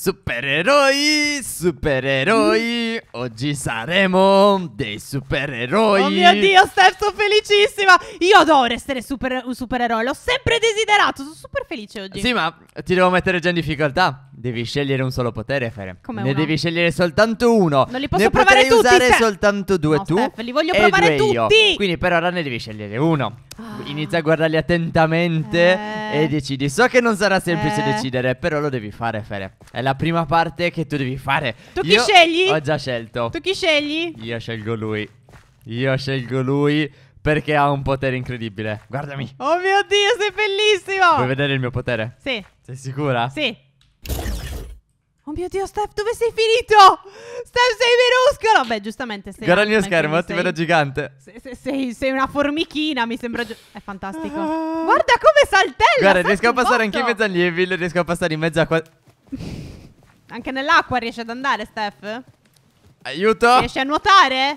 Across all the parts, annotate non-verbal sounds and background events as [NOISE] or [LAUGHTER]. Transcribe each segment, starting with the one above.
Supereroi, supereroi, oggi saremo dei supereroi. Oh mio Dio, Steph, sono felicissima. Io adoro essere super, un supereroe, l'ho sempre desiderato, sono super felice oggi. Sì, ma ti devo mettere già in difficoltà devi scegliere un solo potere, Fere. Come ne uno? devi scegliere soltanto uno. Non li posso ne provare tutti. Ne usare Steph. soltanto due no, tu. Steph, li voglio provare tutti. Io. Quindi per ora ne devi scegliere uno. Ah. Inizia a guardarli attentamente eh. e decidi. So che non sarà semplice eh. decidere, però lo devi fare, Fere. È la prima parte che tu devi fare. Tu io chi scegli? Ho già scelto. Tu chi scegli? Io scelgo lui. Io scelgo lui. Perché ha un potere incredibile. Guardami. Oh mio Dio, sei bellissimo. Vuoi vedere il mio potere? Sì. Sei sicura? Sì. Oh mio Dio, Steph, dove sei finito? Steph, sei minuscolo! Beh, giustamente sei... Guarda il mio schermo, ti vedo gigante. Sei, sei, sei, una formichina, mi sembra... È fantastico. Ah. Guarda come saltella! Guarda, riesco a passare anche in mezzo agli evil, riesco a passare in mezzo a... Qua... [LAUGHS] anche nell'acqua riesci ad andare, Steph? Aiuto! Riesci a nuotare?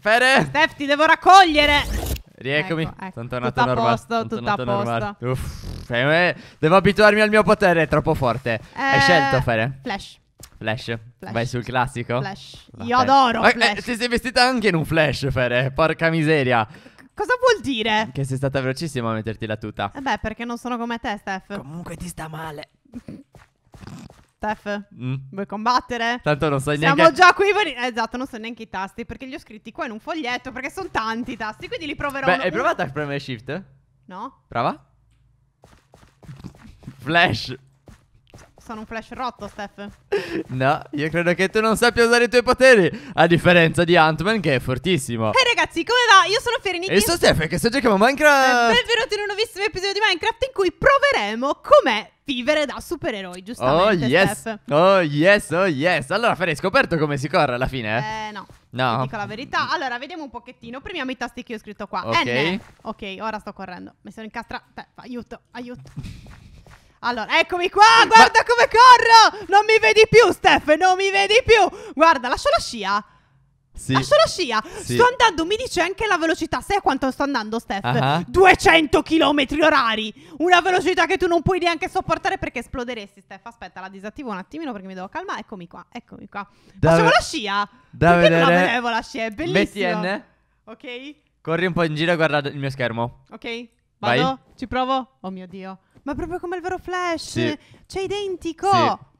Fere! Steph, ti devo raccogliere! Rieccomi. Ecco, ecco. Sono tornato tutto normale. Posto, Sono tutto tornato normale. Uff, eh, devo abituarmi al mio potere, è troppo forte. Eh, Hai scelto fare? Flash. Flash. flash. Vai sul classico? Flash. Vabbè. Io adoro Ma, eh, eh, Flash. Eh, ti sei vestita anche in un Flash, Fere. Porca miseria. Cosa vuol dire? Che sei stata velocissima a metterti la tuta. Vabbè, perché non sono come te, Steph. Comunque ti sta male. Steph, mm. vuoi combattere? Tanto non sai neanche... Siamo già qui per... Eh, esatto, non so neanche i tasti, perché li ho scritti qua in un foglietto, perché sono tanti i tasti, quindi li proverò... Beh, uno... hai provato a premere shift? No. Prova. Flash sono un flash rotto, Steph. No, io credo che tu non sappia usare i tuoi poteri. A differenza di Ant-Man, che è fortissimo. Ehi, hey, ragazzi, come va? Io sono Fereniti. E sono Steph, che sto giocando a Minecraft. Eh, benvenuti in un nuovissimo episodio di Minecraft in cui proveremo com'è vivere da supereroi, giustamente. Oh yes, Steph. oh yes, oh yes. Allora, Fere, hai scoperto come si corre alla fine? Eh? eh, no. No. Ti dico la verità. Allora, vediamo un pochettino. Premiamo i tasti che ho scritto qua. Ok. Eh, N. Ok, ora sto correndo. Mi sono incastrata. Aiuto, aiuto. Allora, eccomi qua, guarda Ma... come corro! Non mi vedi più, Steph, non mi vedi più! Guarda, lascio la scia. Sì. Lascio la scia. Sì. Sto andando, mi dice anche la velocità. Sai a quanto sto andando, Steph? Uh -huh. 200 km orari. Una velocità che tu non puoi neanche sopportare perché esploderesti, Steph. Aspetta, la disattivo un attimino perché mi devo calmare. Eccomi qua, eccomi qua. Da Facevo la scia. Da perché vedere. non la vedevo la scia, è bellissima. BTN? Ok. Corri un po' in giro e guarda il mio schermo. Ok. Vado, Vai. ci provo. Oh mio Dio ma proprio come il vero Flash, sì. cioè identico. Sì.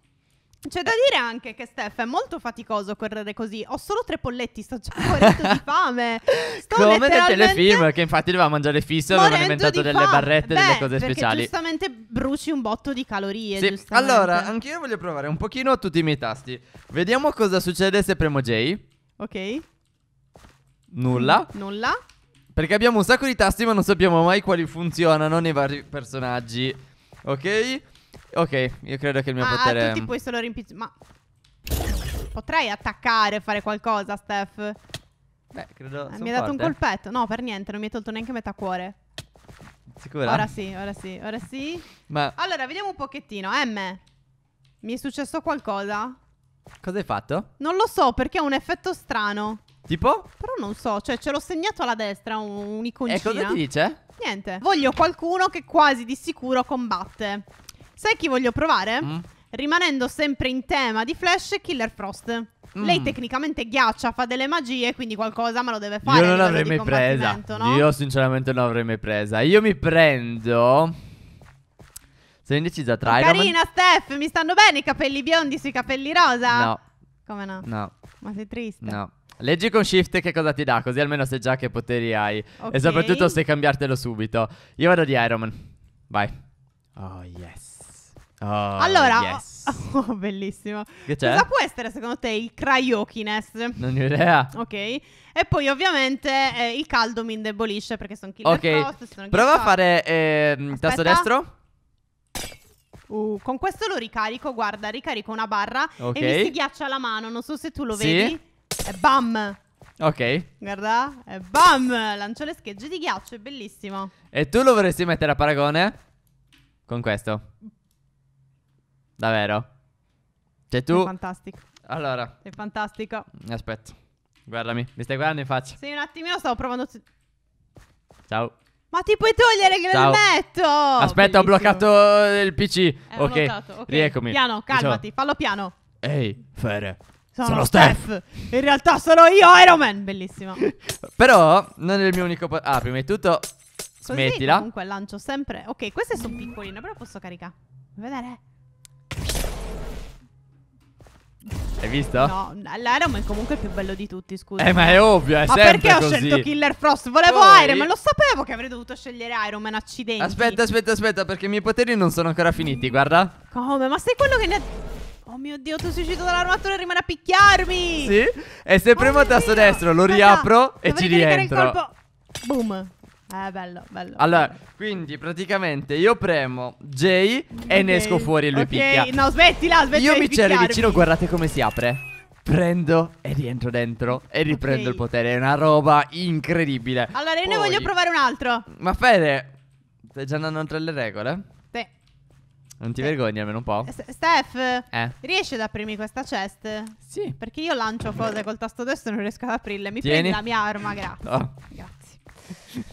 C'è da dire anche che Steph è molto faticoso correre così. Ho solo tre polletti, sto già morendo di fame. [LAUGHS] Sto Come letteralmente... nel telefilm, che infatti doveva mangiare fisso e avevano inventato delle fame. barrette, e delle cose speciali. giustamente bruci un botto di calorie. Sì. Allora, anch'io voglio provare un pochino tutti i miei tasti. Vediamo cosa succede se premo J. Ok. Nulla. Nulla. Perché abbiamo un sacco di tasti ma non sappiamo mai quali funzionano nei vari personaggi Ok? Ok, io credo che il mio ah, potere... Ah, tu ti puoi solo rimpizzare... Ma... Potrei attaccare, e fare qualcosa, Steph? Beh, credo... Eh, mi hai dato un colpetto. No, per niente, non mi hai tolto neanche metà cuore. Sicura? Ora sì, ora sì, ora sì. Ma... Allora, vediamo un pochettino. M, mi è successo qualcosa? Cosa hai fatto? Non lo so, perché ha un effetto strano. Tipo? Però non so, cioè ce l'ho segnato alla destra un- un'iconcina. E cosa ti dice? Niente. Voglio qualcuno che quasi di sicuro combatte. Sai chi voglio provare? Mm. Rimanendo sempre in tema di Flash, Killer Frost. Mm. Lei tecnicamente ghiaccia, fa delle magie, quindi qualcosa me lo deve fare. Io non l'avrei mai presa. No? Io sinceramente non l'avrei mai presa. Io mi prendo... Sono indecisa tra... Carina, Man... Steph, mi stanno bene i capelli biondi sui capelli rosa? No. Come no? No. Ma sei triste? No. Leggi con shift che cosa ti dà, così almeno sai già che poteri hai. Okay. E soprattutto se cambiartelo subito. Io vado di Iron Man. Vai. Oh yes. Oh, allora, yes. Oh, [LAUGHS] oh, bellissimo. Che c'è? Cosa può essere secondo te il cryokiness? Non ho idea. Ok. E poi ovviamente eh, il caldo mi indebolisce perché sono killer Ok. Frost, sono Prova a fare eh, tasto destro. Uh, con questo lo ricarico, guarda, ricarico una barra okay. e mi si ghiaccia la mano, non so se tu lo sì. vedi. E bam! Ok. Guarda, e bam! Lancio le schegge di ghiaccio, è bellissimo. E tu lo vorresti mettere a paragone? Con questo. Davvero? Cioè tu... È fantastico. Allora. È fantastico. Aspetta. Guardami, mi stai guardando in faccia. Sì, un attimino stavo provando... Ciao. Ma ti puoi togliere che Ciao. lo metto! Aspetta, Bellissimo. ho bloccato il PC. È eh, ok, bloccato, okay. Rieccomi. Piano, diciamo- calmati, fallo piano. Ehi, Fere, sono, sono Steph. Steph. In realtà sono io, Iron Man. Bellissima. [LAUGHS] Però non è il mio unico... Ah, prima di tutto... Così, smettila. comunque lancio sempre... Ok, queste sono piccoline, però posso caricare. Vedere. Hai visto? No, l'Iron Man comunque è il più bello di tutti, scusa. Eh, ma è ovvio, è ma perché ho scelto Killer Frost? Volevo Poi... Iron Man, lo sapevo che avrei dovuto scegliere Iron Man, accidenti. Aspetta, aspetta, aspetta, perché i miei poteri non sono ancora finiti, guarda. Come? Ma sei quello che ne ha... Oh mio Dio, tu sei uscito dall'armatura e rimane a picchiarmi! Sì, e se premo oh il tasto destro lo Aspetta, riapro e ci rientro. Boom. Eh, bello, bello. Allora, bello. quindi praticamente io premo J okay. e ne esco fuori e lui okay. picchia. No, smettila, smettila. Io mi cioè, c'ero vicino, guardate come si apre. Prendo e rientro dentro e riprendo okay. il potere. È una roba incredibile. Allora, io Poi... ne voglio provare un altro. Ma Fede, stai già andando oltre le regole? Non ti vergogni almeno un po'? S- Steph, eh. riesci ad aprirmi questa chest? Sì. Perché io lancio cose col tasto destro e non riesco ad aprirle. Mi Tieni. prendi la mia arma, grazie. Oh. Grazie.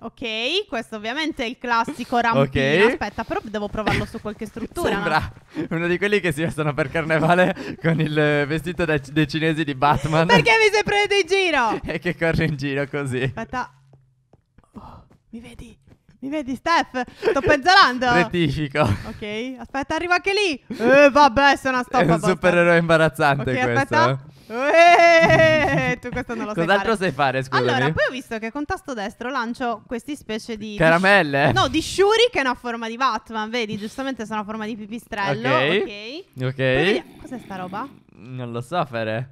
Ok, questo ovviamente è il classico rampino. Ok. Aspetta, però devo provarlo su qualche struttura. Sembra no? uno di quelli che si vestono per carnevale con il vestito da, dei cinesi di Batman. Perché mi sei preso in giro? [LAUGHS] e che corre in giro così. Aspetta. Oh, mi vedi? Mi vedi, Steph? Sto penzolando. Rettifico. Ok, aspetta, arrivo anche lì. Eh, vabbè, sono una stoppa. È un supereroe imbarazzante okay, questo. Aspetta. Eh. Eh, tu questo non lo sai Cos'altro sai fare, scusa? Allora, poi ho visto che con tasto destro lancio questi specie di... Caramelle? Di, no, di shuriken a forma di Batman, vedi? Giustamente sono a forma di pipistrello, ok? Ok. okay. Cos'è sta roba? Non lo so, Fere.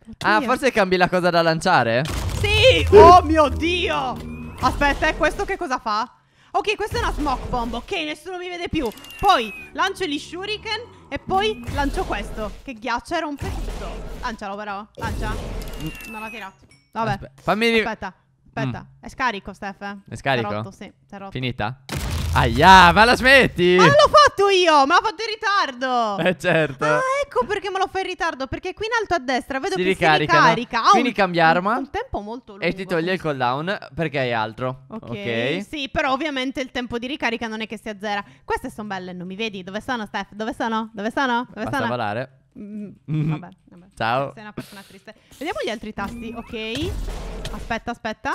Oddio. Ah, forse cambi la cosa da lanciare? Sì! Oh mio Dio! Aspetta, è questo che cosa fa? Ok, questa è una smoke bomb, ok, nessuno mi vede più Poi lancio gli shuriken E poi lancio questo Che ghiaccia e rompe tutto. Lancialo però, lancia mm. Non l'ha tirato Vabbè, Aspetta, fammi... Aspetta, aspetta mm. È scarico, Steph È scarico? È rotto, sì, è rotto Finita? Aia, ma la smetti! Ma non l'ho fatto io, Ma l'ha fatto in ritardo Eh certo ah, Ecco perché me lo fai in ritardo, perché qui in alto a destra vedo si che ricarica, si ricarica. No? Quindi cambia arma. Un, tempo molto lungo. E ti toglie il cooldown perché hai altro. Ok. Sì, però ovviamente il tempo di ricarica non è che si azzera. Queste sono belle, non mi vedi? Dove sono, Steph? Dove sono? Dove sono? Dove Basta sono? Basta mm, mm, vabbè, vabbè. [LAUGHS] Ciao. Sei una persona triste. Vediamo gli altri tasti. Ok. Aspetta, aspetta.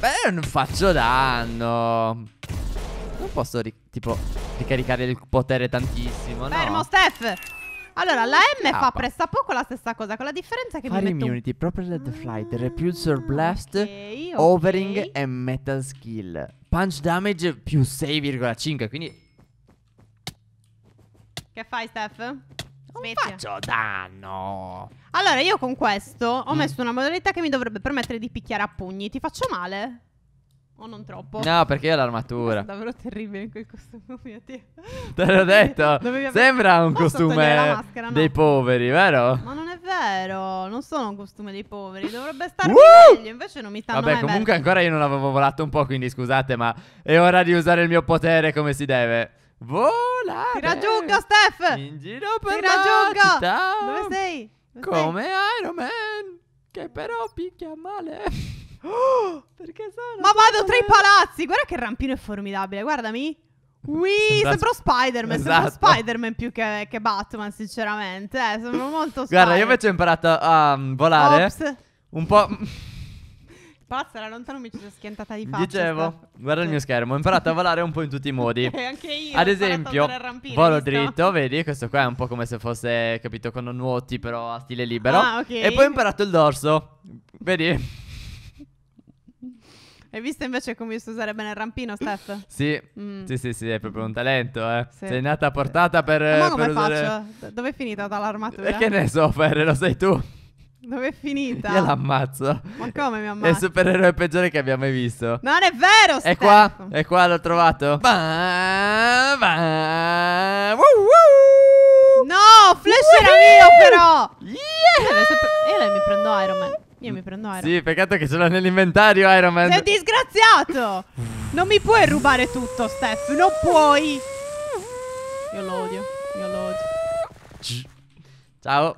Beh, non faccio danno. Non posso, tipo, ricaricare il potere tantissimo. Fermo, no. Steph. Allora, la M fa pressappoco la stessa cosa, con la differenza che Fire mi metto un Immunity, Proper Red ah, Flight, Repulsor Blast, ok, ok. Overing e Metal Skill. Punch Damage più 6,5, quindi... Che fai, Steph? Non faccio danno. Allora, io con questo ho mm. messo una modalità che mi dovrebbe permettere di picchiare a pugni. Ti faccio male? O non troppo. No, perché io ho l'armatura. È davvero terribile quel costume [LAUGHS] mio, Te l'ho detto. Sembra un costume maschera, no? dei poveri, vero? Ma non è vero. Non sono un costume dei poveri. Dovrebbe stare meglio. Invece non mi stanno Vabbè, comunque bello. ancora io non avevo volato un po', quindi scusate, ma è ora di usare il mio potere come si deve. Volare! Ti raggiungo, Steph! In giro per Ti raggiungo! Città. Dove sei? Dove come sei? Iron Man, che però picchia male. [GASPS] perché sono? Ma vado tra i palazzi. Guarda che rampino è formidabile. Guardami. Ui, sembra Spider-Man, esatto. sembra Spider-Man più che, che, Batman, sinceramente. Eh, sembra [LAUGHS] molto Spider-Man. Guarda, io invece ho imparato a um, volare. Ops. Un po'... [LAUGHS] Pazza, era lontano mi ci sono schiantata di faccia. Dicevo, sta... guarda il mio schermo, ho imparato a volare un po' in tutti i modi. [LAUGHS] anche io. Ad esempio, rampino, volo dritto, vedi, questo qua è un po' come se fosse, capito, con nuoti però a stile libero. Ah, ok. E poi ho imparato il dorso. Vedi? Hai visto invece come si so usare bene il rampino, Steph? [LAUGHS] Sì, mm. sì, sì, sì, è proprio un talento, eh. Sì. Sei nata a portata per... Ma come per usare... faccio? Dove è finita l'armatura? E eh, che ne so, Ferre, lo sei tu. Dove è finita? Io l'ammazzo. Ma come mi ammazzo? È il supereroe peggiore che abbia mai visto. Non è vero, Steph! È qua, è qua, l'ho trovato. Ba, ba, woo, woo. No, Flash Wee! era mio però! Yeah! Io mi prendo Iron Man. Io mi prendo Iron Sì, peccato che ce l'ho nell'inventario Iron Man. Sei un disgraziato! Non mi puoi rubare tutto, Steph. Non puoi. Io lo odio. Io lo odio. Ciao.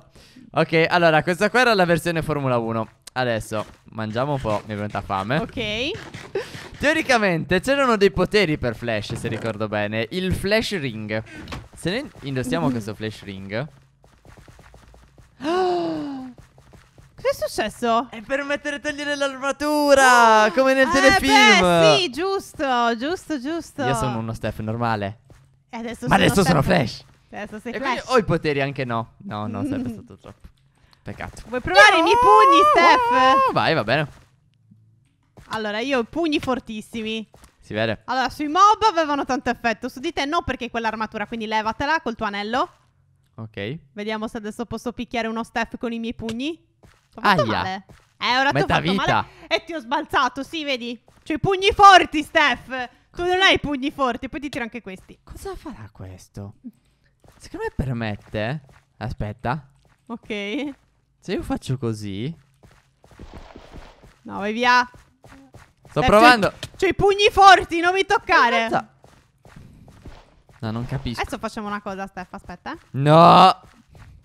Ok, allora, questa qua era la versione Formula 1. Adesso mangiamo un po', mi è venuta fame. Ok. Teoricamente c'erano dei poteri per Flash, se ricordo bene. Il Flash Ring. Se noi indossiamo [LAUGHS] questo Flash Ring... [GASPS] [GASPS] Che è successo? È per mettere togliere l'armatura, oh, come nel eh telefilm. Beh, sì, giusto, giusto, giusto. Io sono uno Steph normale. Adesso Ma adesso sono Flash. Adesso sei e Flash. ho i poteri anche no. No, no, sarebbe [LAUGHS] stato troppo. Peccato. Vuoi provare no! i miei pugni, Steph? Oh, vai, va bene. Allora, io ho pugni fortissimi. Si vede. Allora, sui mob avevano tanto effetto. Su di te no, perché quell'armatura. Quindi levatela col tuo anello. Ok. Vediamo se adesso posso picchiare uno Steph con i miei pugni. Ho fatto Aia. male. Eh, ora ti ho vita. Male. E ti ho sbalzato, sì, vedi? Cioè, pugni forti, Steph. Tu non hai pugni forti, poi ti tiro anche questi. Cosa farà questo? Secondo me permette. Aspetta. Ok. Se io faccio così. No, vai via. Sto Steph, provando. C'ho i pugni forti, non mi toccare. No, non capisco. Adesso facciamo una cosa, Steph, aspetta. Eh. No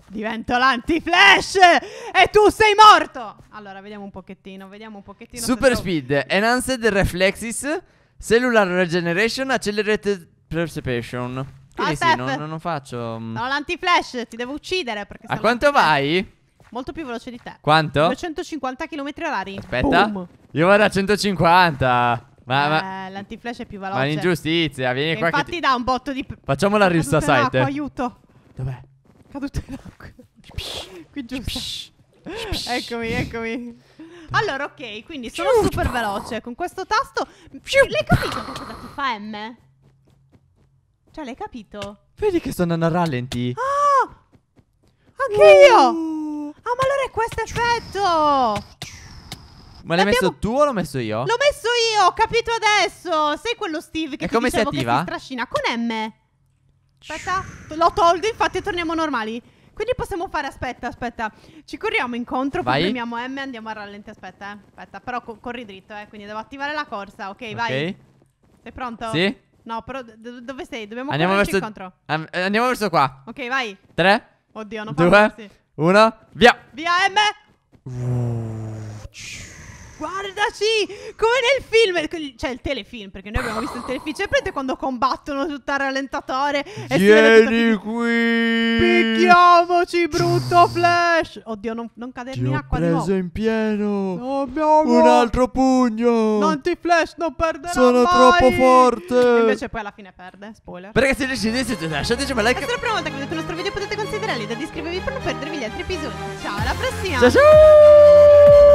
divento l'anti-flash e tu sei morto. Allora, vediamo un pochettino, vediamo un pochettino. Super so... speed, enhanced reflexes, cellular regeneration, accelerated perception. Quindi ah, sì, non, non, faccio... No, l'anti-flash, ti devo uccidere perché... A quanto vai? Molto più veloce di te. Quanto? 250 km orari. Aspetta. Boom. Io vado a 150. Ma, ma... Eh, l'antiflash è più veloce. Ma è un'ingiustizia, vieni e qua. Infatti, ti... dà un botto di. Facciamo la rissa, site. Acqua, aiuto. Dov'è? caduto in acqua. [LAUGHS] Qui giù. eccomi, eccomi. Allora, ok, quindi sono super veloce. Con questo tasto... L'hai capito che cosa ti fa M? Cioè, l'hai capito? Vedi che sto andando a rallenti. Ah! Anche io! Uh. Ah, ma allora è questo effetto! Ma l'hai messo tu o l'ho messo io? L'ho messo io, ho capito adesso. Sei quello Steve che e ti come si attiva? si trascina con M. Aspetta, lo tolgo, infatti torniamo normali. Quindi possiamo fare, aspetta, aspetta. Ci corriamo incontro, poi premiamo M, andiamo a rallenti, aspetta, eh. Aspetta, però co corri dritto, eh. Quindi devo attivare la corsa, ok, okay. vai. Sei pronto? Sì. No, però dove sei? Dobbiamo andiamo verso incontro. Um, andiamo verso qua. Ok, vai. Tre. Oddio, non posso. Due. Sì. Uno. Via. Via M. Uh guardaci come nel film cioè il telefilm perché noi abbiamo visto il telefilm cioè prende quando combattono tutta il rallentatore e vieni tutta... qui picchiamoci brutto flash oddio non, non cadermi in acqua preso di nuovo in pieno oh, un altro pugno non ti flash non perderò sono mai. troppo forte e invece poi alla fine perde spoiler perché se decide siete lasciateci un like se è la prima volta che vedete il nostro video potete considerare l'idea di iscrivervi per non perdervi gli altri episodi ciao alla prossima ciao ciao